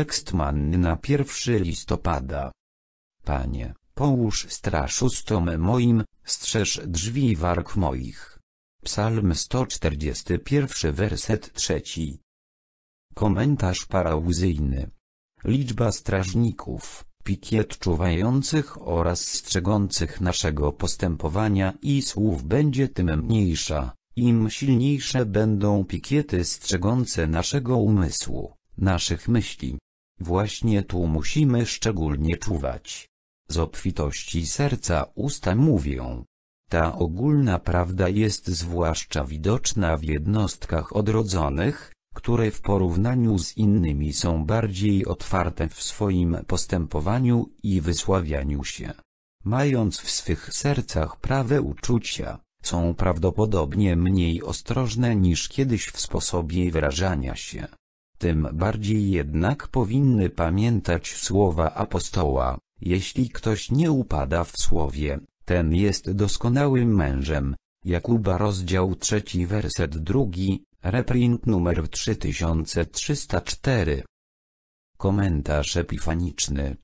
Tekst manny na 1 listopada. Panie, połóż straszustom moim, strzeż drzwi warg moich. Psalm 141 werset 3. Komentarz parauzyjny. Liczba strażników, pikiet czuwających oraz strzegących naszego postępowania i słów będzie tym mniejsza, im silniejsze będą pikiety strzegące naszego umysłu, naszych myśli, Właśnie tu musimy szczególnie czuwać. Z obfitości serca usta mówią. Ta ogólna prawda jest zwłaszcza widoczna w jednostkach odrodzonych, które w porównaniu z innymi są bardziej otwarte w swoim postępowaniu i wysławianiu się. Mając w swych sercach prawe uczucia, są prawdopodobnie mniej ostrożne niż kiedyś w sposobie wyrażania się. Tym bardziej jednak powinny pamiętać słowa apostoła, jeśli ktoś nie upada w słowie, ten jest doskonałym mężem. Jakuba rozdział 3 werset 2, reprint numer 3304. Komentarz epifaniczny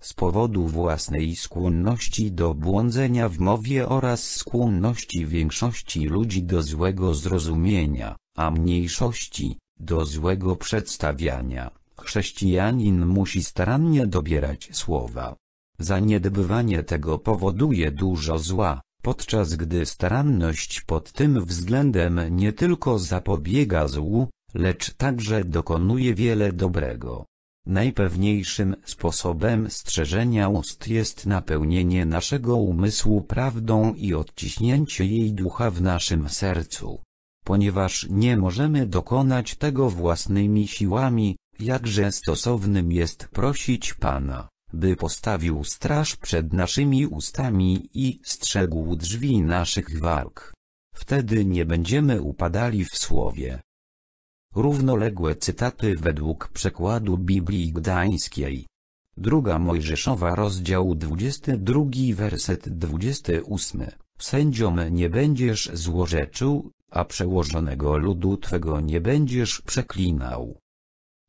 z powodu własnej skłonności do błądzenia w mowie oraz skłonności większości ludzi do złego zrozumienia, a mniejszości, do złego przedstawiania, chrześcijanin musi starannie dobierać słowa. Zaniedbywanie tego powoduje dużo zła, podczas gdy staranność pod tym względem nie tylko zapobiega złu, lecz także dokonuje wiele dobrego. Najpewniejszym sposobem strzeżenia ust jest napełnienie naszego umysłu prawdą i odciśnięcie jej ducha w naszym sercu ponieważ nie możemy dokonać tego własnymi siłami, jakże stosownym jest prosić Pana, by postawił straż przed naszymi ustami i strzegł drzwi naszych warg. Wtedy nie będziemy upadali w słowie. Równoległe cytaty według przekładu Biblii Gdańskiej. Druga Mojżeszowa rozdział 22 werset 28. Sędziom nie będziesz złorzeczył, a przełożonego ludu Twego nie będziesz przeklinał.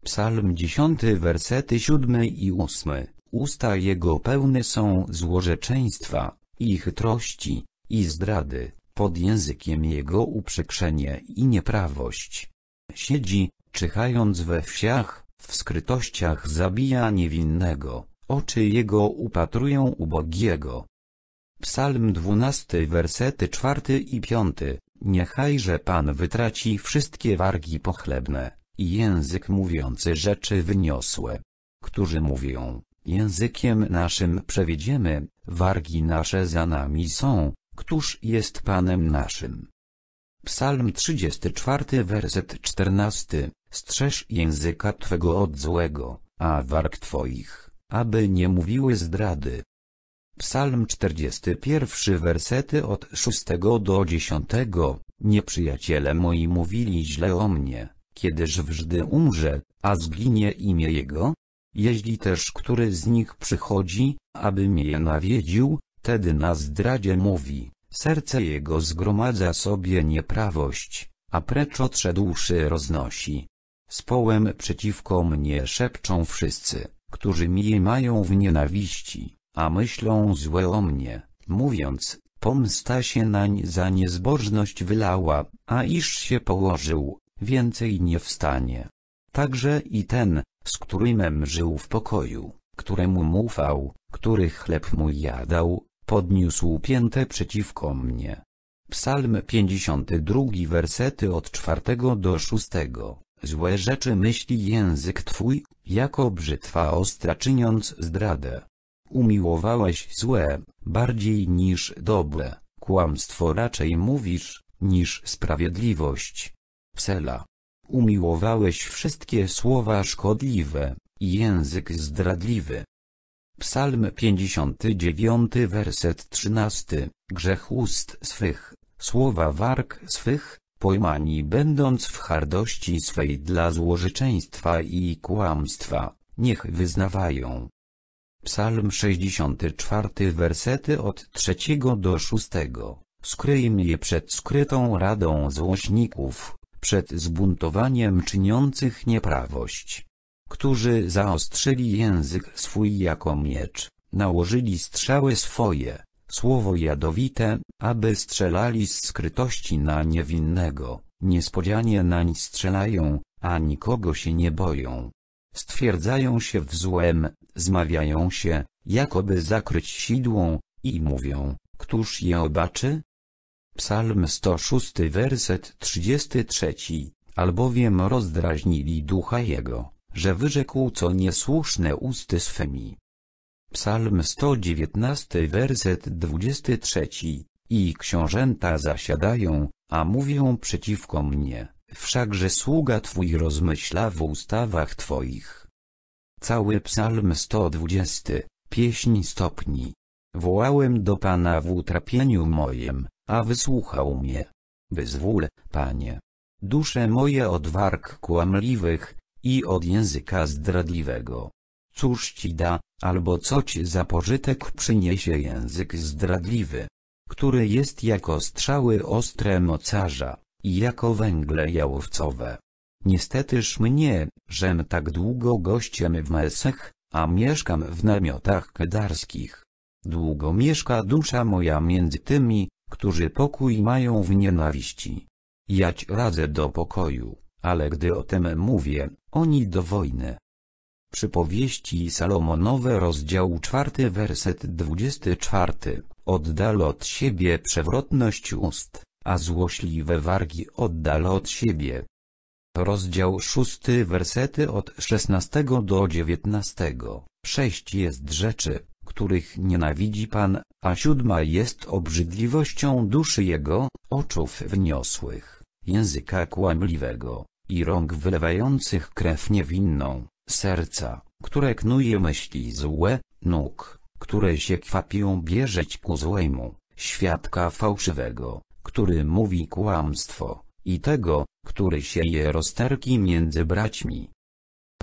Psalm 10 wersety 7 i 8 Usta jego pełne są złorzeczeństwa, i chytrości, i zdrady, pod językiem jego uprzykrzenie i nieprawość. Siedzi, czyhając we wsiach, w skrytościach zabija niewinnego, oczy jego upatrują ubogiego. Psalm 12 wersety 4 i 5 Niechajże Pan wytraci wszystkie wargi pochlebne, i język mówiący rzeczy wyniosłe. Którzy mówią, językiem naszym przewiedziemy, wargi nasze za nami są, któż jest Panem naszym. Psalm 34 werset 14, strzeż języka Twego od złego, a warg Twoich, aby nie mówiły zdrady. Psalm 41 wersety od 6 do 10 Nieprzyjaciele moi mówili źle o mnie, kiedyż wżdy umrze, a zginie imię jego? Jeśli też który z nich przychodzi, aby mnie nawiedził, tedy na zdradzie mówi, serce jego zgromadza sobie nieprawość, a precz odszedłszy roznosi. Społem przeciwko mnie szepczą wszyscy, którzy mnie mają w nienawiści a myślą złe o mnie, mówiąc, pomsta się nań za niezbożność wylała, a iż się położył, więcej nie wstanie. Także i ten, z którymem żył w pokoju, któremu mu ufał, który chleb mu jadał, podniósł piętę przeciwko mnie. Psalm 52 wersety od czwartego do szóstego. Złe rzeczy myśli język Twój, jako brzytwa ostra czyniąc zdradę. Umiłowałeś złe, bardziej niż dobre, kłamstwo raczej mówisz, niż sprawiedliwość. Psela. Umiłowałeś wszystkie słowa szkodliwe, i język zdradliwy. Psalm 59 werset 13, grzech ust swych, słowa warg swych, pojmani będąc w hardości swej dla złożyczeństwa i kłamstwa, niech wyznawają, Psalm 64 wersety od trzeciego do szóstego. Skryj mnie przed skrytą radą złośników, przed zbuntowaniem czyniących nieprawość. Którzy zaostrzyli język swój jako miecz, nałożyli strzały swoje, słowo jadowite, aby strzelali z skrytości na niewinnego, niespodzianie nań strzelają, a nikogo się nie boją. Stwierdzają się w złem, zmawiają się, jakoby zakryć sidłą, i mówią, któż je obaczy? Psalm 106 werset 33, albowiem rozdrażnili ducha jego, że wyrzekł co niesłuszne usty swymi. Psalm 119 werset 23, i książęta zasiadają, a mówią przeciwko mnie wszakże sługa Twój rozmyśla w ustawach Twoich. Cały psalm 120, pieśń stopni. Wołałem do Pana w utrapieniu mojem, a wysłuchał mnie. Wyzwól, Panie, dusze moje od warg kłamliwych i od języka zdradliwego. Cóż Ci da, albo co Ci za pożytek przyniesie język zdradliwy, który jest jako strzały ostre mocarza i jako węgle jałowcowe. Niestetyż mnie, żem tak długo gościem w mesech, a mieszkam w namiotach kedarskich. Długo mieszka dusza moja między tymi, którzy pokój mają w nienawiści. Jać radzę do pokoju, ale gdy o tym mówię, oni do wojny. Przypowieści Salomonowe rozdział 4 werset 24, oddal od siebie przewrotność ust a złośliwe wargi oddal od siebie. Rozdział 6 wersety od 16 do 19. Sześć jest rzeczy, których nienawidzi Pan, a siódma jest obrzydliwością duszy jego, oczów wniosłych, języka kłamliwego, i rąk wylewających krew niewinną, serca, które knuje myśli złe, nóg, które się kwapią bierzeć ku złemu, świadka fałszywego, który mówi kłamstwo, i tego, który sieje rozterki między braćmi.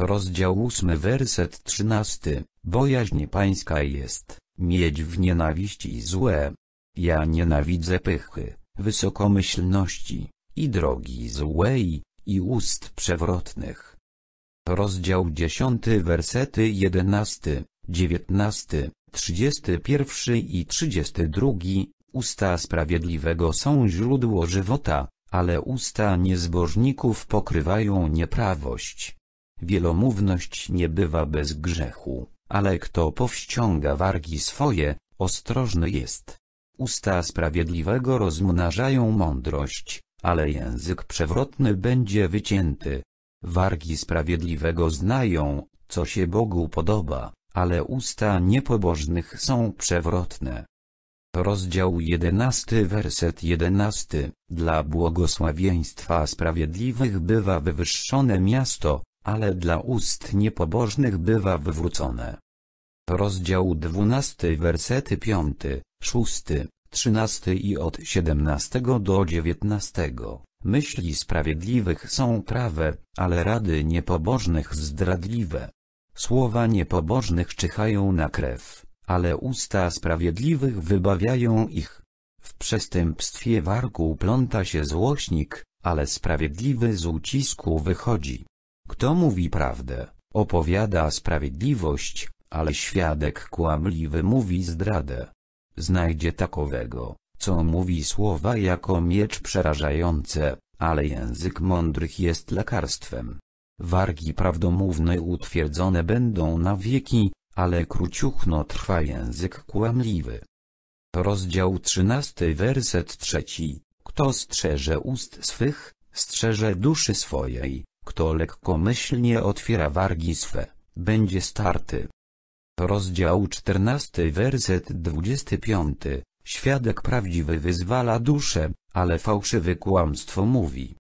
Rozdział 8 werset 13 Bojaźń pańska jest, mieć w nienawiści złe. Ja nienawidzę pychy, wysokomyślności, i drogi złej, i ust przewrotnych. Rozdział 10 wersety 11, 19, 31 i 32 Usta sprawiedliwego są źródło żywota, ale usta niezbożników pokrywają nieprawość. Wielomówność nie bywa bez grzechu, ale kto powściąga wargi swoje, ostrożny jest. Usta sprawiedliwego rozmnażają mądrość, ale język przewrotny będzie wycięty. Wargi sprawiedliwego znają, co się Bogu podoba, ale usta niepobożnych są przewrotne. Rozdział 11 werset 11 Dla błogosławieństwa sprawiedliwych bywa wywyższone miasto, ale dla ust niepobożnych bywa wywrócone. Rozdział 12 wersety 5, 6, 13 i od 17 do 19. Myśli sprawiedliwych są prawe, ale rady niepobożnych zdradliwe. Słowa niepobożnych czyhają na krew ale usta sprawiedliwych wybawiają ich. W przestępstwie warku pląta się złośnik, ale sprawiedliwy z ucisku wychodzi. Kto mówi prawdę, opowiada sprawiedliwość, ale świadek kłamliwy mówi zdradę. Znajdzie takowego, co mówi słowa jako miecz przerażające, ale język mądrych jest lekarstwem. Wargi prawdomówne utwierdzone będą na wieki, ale króciuchno trwa język kłamliwy. Rozdział 13 werset trzeci. Kto strzeże ust swych, strzeże duszy swojej, kto lekkomyślnie otwiera wargi swe, będzie starty. Rozdział 14 werset 25. Świadek prawdziwy wyzwala duszę, ale fałszywy kłamstwo mówi.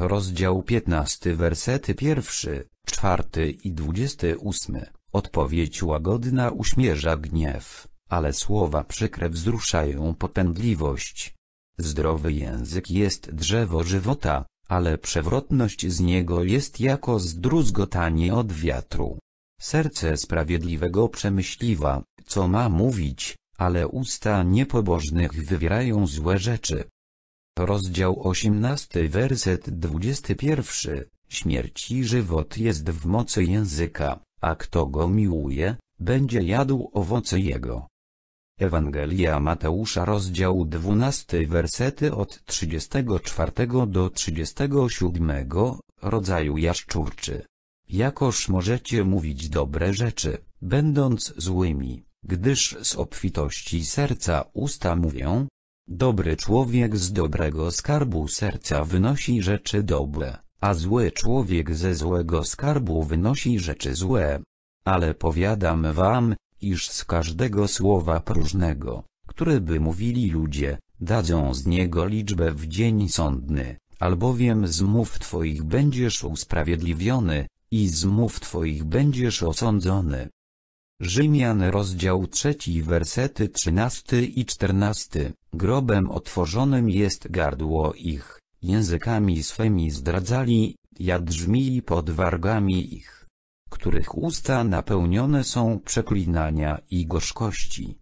Rozdział 15 wersety pierwszy, czwarty i 28. Odpowiedź łagodna uśmierza gniew, ale słowa przykre wzruszają potędliwość. Zdrowy język jest drzewo żywota, ale przewrotność z niego jest jako zdruzgotanie od wiatru. Serce sprawiedliwego przemyśliwa, co ma mówić, ale usta niepobożnych wywierają złe rzeczy. Rozdział 18 werset 21 Śmierć i żywot jest w mocy języka a kto go miłuje, będzie jadł owoce jego. Ewangelia Mateusza rozdział 12 wersety od 34 do 37, rodzaju jaszczurczy. Jakoż możecie mówić dobre rzeczy, będąc złymi, gdyż z obfitości serca usta mówią. Dobry człowiek z dobrego skarbu serca wynosi rzeczy dobre a zły człowiek ze złego skarbu wynosi rzeczy złe. Ale powiadam wam, iż z każdego słowa próżnego, które by mówili ludzie, dadzą z niego liczbę w dzień sądny, albowiem z mów twoich będziesz usprawiedliwiony, i z mów twoich będziesz osądzony. Rzymian rozdział trzeci wersety 13 i 14, grobem otworzonym jest gardło ich językami swymi zdradzali, jadrzmi pod wargami ich, których usta napełnione są przeklinania i gorzkości.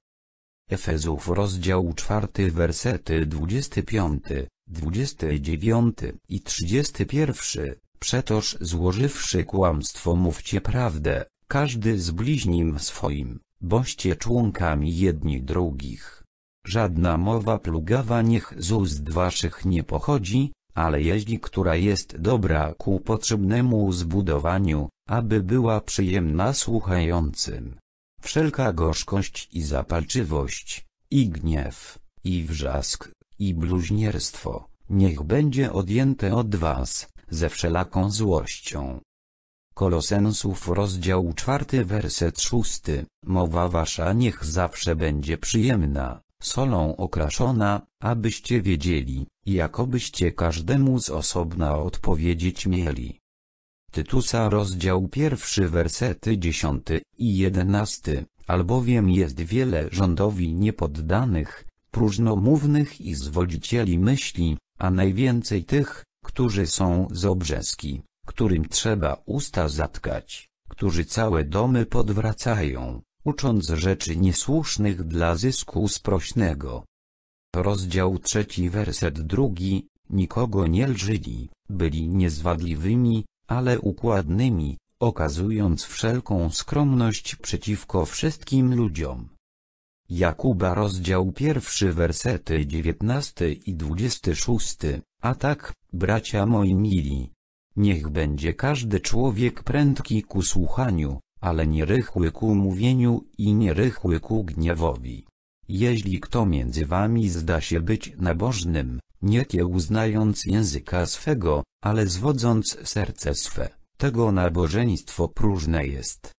Efezów rozdział 4 wersety 25, 29 i 31, przetoż złożywszy kłamstwo mówcie prawdę, każdy z bliźnim swoim, boście członkami jedni drugich. Żadna mowa plugawa niech z ust waszych nie pochodzi, ale jeśli która jest dobra ku potrzebnemu zbudowaniu, aby była przyjemna słuchającym. Wszelka gorzkość i zapalczywość, i gniew, i wrzask, i bluźnierstwo, niech będzie odjęte od was, ze wszelaką złością. Kolosensów rozdział czwarty werset szósty, mowa wasza niech zawsze będzie przyjemna, solą okraszona, abyście wiedzieli, jakobyście każdemu z osobna odpowiedzieć mieli. Tytusa rozdział pierwszy wersety dziesiąty i jedenasty, albowiem jest wiele rządowi niepoddanych, próżnomównych i zwodzicieli myśli, a najwięcej tych, którzy są z obrzeski, którym trzeba usta zatkać, którzy całe domy podwracają, ucząc rzeczy niesłusznych dla zysku sprośnego. Rozdział trzeci werset drugi, nikogo nie lżyli, byli niezwadliwymi, ale układnymi, okazując wszelką skromność przeciwko wszystkim ludziom. Jakuba rozdział pierwszy wersety 19 i 26, a tak, bracia moi mili. Niech będzie każdy człowiek prędki ku słuchaniu, ale nierychły ku mówieniu i nierychły ku gniewowi. Jeśli kto między wami zda się być nabożnym, nie kiełznając języka swego, ale zwodząc serce swe, tego nabożeństwo próżne jest.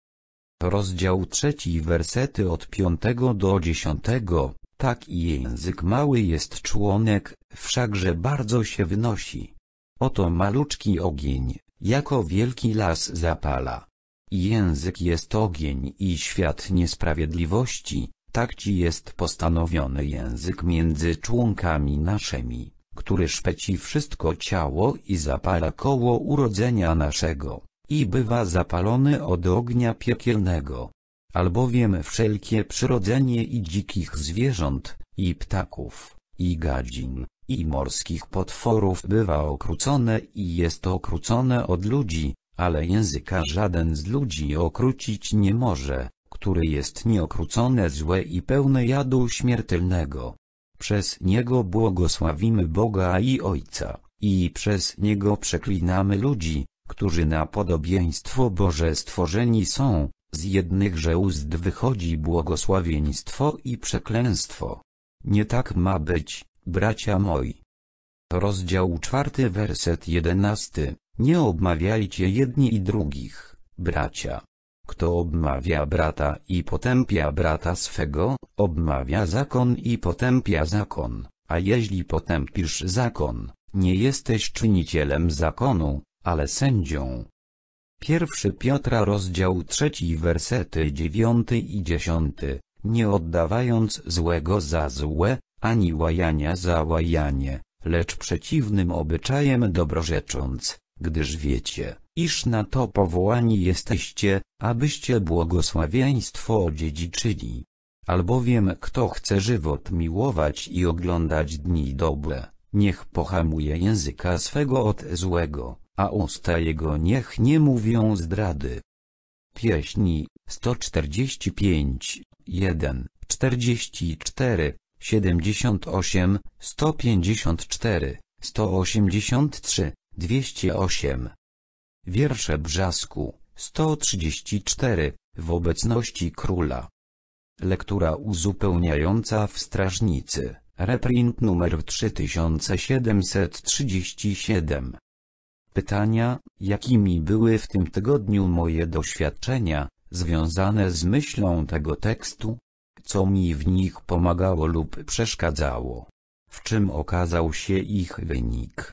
Rozdział trzeci wersety od piątego do dziesiątego, tak i język mały jest członek, wszakże bardzo się wynosi. Oto maluczki ogień, jako wielki las zapala. Język jest ogień i świat niesprawiedliwości, tak ci jest postanowiony język między członkami naszymi, który szpeci wszystko ciało i zapala koło urodzenia naszego, i bywa zapalony od ognia piekielnego. Albowiem wszelkie przyrodzenie i dzikich zwierząt, i ptaków, i gadzin, i morskich potworów bywa okrócone i jest okrócone od ludzi, ale języka żaden z ludzi okrucić nie może, który jest nieokrócone złe i pełne jadu śmiertelnego. Przez niego błogosławimy Boga i Ojca, i przez niego przeklinamy ludzi, którzy na podobieństwo Boże stworzeni są, z jednychże ust wychodzi błogosławieństwo i przekleństwo. Nie tak ma być, bracia moi. Rozdział czwarty werset jedenasty. Nie obmawiajcie jedni i drugich, bracia. Kto obmawia brata i potępia brata swego, obmawia zakon i potępia zakon, a jeśli potępisz zakon, nie jesteś czynicielem zakonu, ale sędzią. 1 Piotra rozdział 3 wersety 9 i 10, nie oddawając złego za złe, ani łajania za łajanie, lecz przeciwnym obyczajem dobrorzecząc, gdyż wiecie, iż na to powołani jesteście, abyście błogosławieństwo odziedziczyli. Albowiem kto chce żywot miłować i oglądać dni dobre, niech pohamuje języka swego od złego, a usta jego niech nie mówią zdrady. Pieśni 145, 1, 44, 78, 154, 183, 208. Wiersze Brzasku, 134, w obecności króla. Lektura uzupełniająca w strażnicy, reprint numer 3737. Pytania, jakimi były w tym tygodniu moje doświadczenia, związane z myślą tego tekstu? Co mi w nich pomagało lub przeszkadzało? W czym okazał się ich wynik?